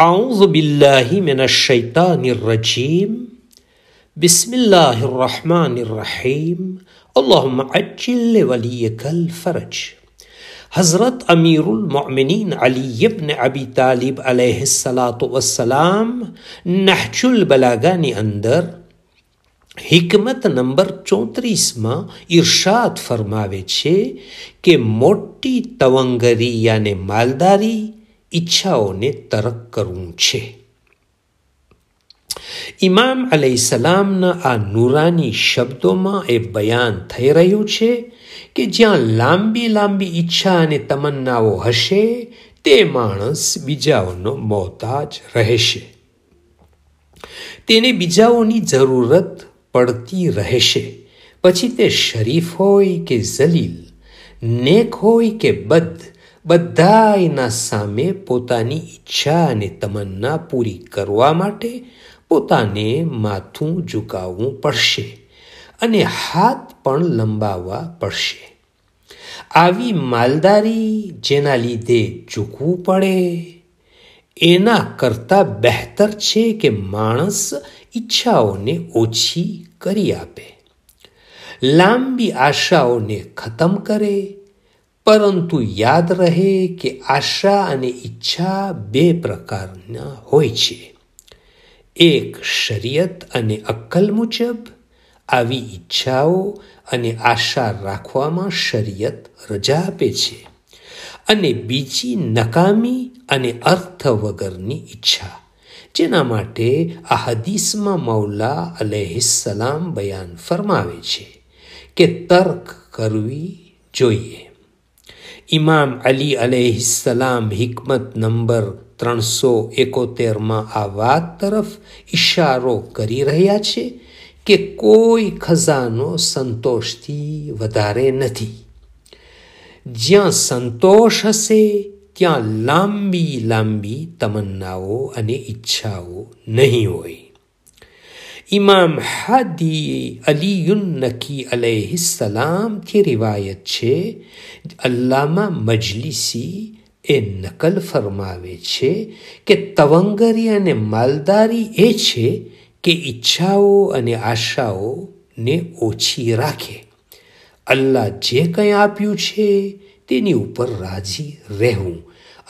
आउज़बिल्लिमिनशैतानरजीम बिसमीम अल्लाजिल वली कल फ़रज हज़रत अमीरमिन अलीबन अबी तालिब अलसलातम नहचुलबलागा ने अंदर हिकमत नंबर ચોત્રીસમાં ઇરશાદ ફરમાવે છે કે મોટી તવંગરી યાને માલદારી ઈચ્છાઓને તરક કરવું છે ઇમામ અલી સલામના આ નૂરાની શબ્દોમાં એ બયાન થઈ રહ્યું છે કે જ્યાં લાંબી લાંબી ઈચ્છા અને તમન્નાઓ હશે તે માણસ બીજાઓનો મોહતાજ રહેશે તેને બીજાઓની જરૂરત પડતી રહેશે પછી તે શરીફ હોય કે જલીલ નેક હોય કે બદ્ધ બધાયના સામે પોતાની ઈચ્છા અને તમન્ના પૂરી કરવા માટે પોતાને માથું ઝુકાવવું પડશે અને હાથ પણ લંબાવવા પડશે આવી માલદારી જેના લીધે ઝૂકવું પડે એના કરતાં બહેતર છે કે માણસ ઈચ્છાઓને ઓછી કરી આપે લાંબી આશાઓને ખતમ કરે પરંતુ યાદ રહે કે આશા અને ઈચ્છા બે પ્રકારના હોય છે એક શરીયત અને અક્કલ મુજબ આવી ઈચ્છાઓ અને આશા રાખવામાં શરીયત રજા આપે છે અને બીજી નકામી અને અર્થ વગરની ઈચ્છા જેના માટે આ હદીસમાં મૌલા અલેહિસલામ બયાન ફરમાવે છે કે તર્ક કરવી જોઈએ ઇમામ અલી અલેહિસલામ હિકમત નંબર ત્રણસો એકોતેરમાં આ વાત તરફ ઇશારો કરી રહ્યા છે કે કોઈ ખજાનો સંતોષથી વધારે નથી જ્યાં સંતોષ હશે ત્યાં લાંબી લાંબી તમન્નાઓ અને ઈચ્છાઓ નહીં હોય ઇમામ હાદીએ અલીયુન્નકી અલૈહિસલામ સલામથી રિવાયત છે અલ્લામા મજલિસી એ નકલ ફરમાવે છે કે તવંગરી અને માલદારી એ છે કે ઈચ્છાઓ અને આશાઓને ઓછી રાખે અલ્લાહ જે કંઈ આપ્યું છે તેની ઉપર રાજી રહેવું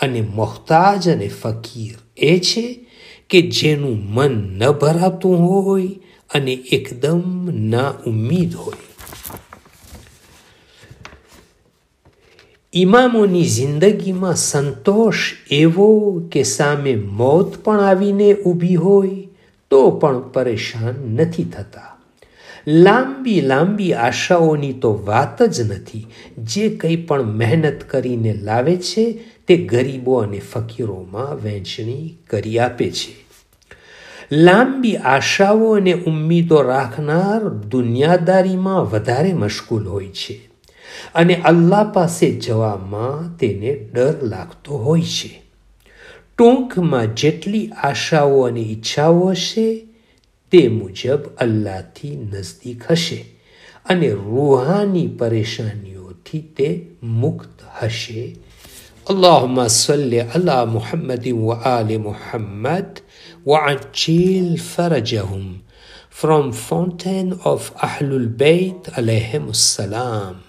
અને મોહતાજ અને ફકીર એ છે કે જેનું મન ન ભરાતું હોય અને એકદમ ના ઉમ્મીદ હોય ઇમામોની જિંદગીમાં સંતોષ એવો કે સામે મોત પણ આવીને ઊભી હોય તો પણ પરેશાન નથી થતા લાંબી લાંબી આશાઓની તો વાત જ નથી જે કંઈ પણ મહેનત કરીને લાવે છે તે ગરીબો અને ફકીરોમાં વહેંચણી કરી આપે છે લાંબી આશાઓ અને ઉમ્મીદો રાખનાર દુનિયાદારીમાં વધારે મશગુલ હોય છે અને અલ્લાહ પાસે જવામાં તેને ડર લાગતો હોય છે ટૂંકમાં જેટલી આશાઓ અને ઈચ્છાઓ હશે તે મુજબ અલ્લાહથી નજદીક હશે અને રૂહાની પરેશાનીઓથી તે મુક્ત હશે اللهم صل على محمد وآل محمد وعجل فرجهم from fountain of Ahlul Bayt alayhim salam.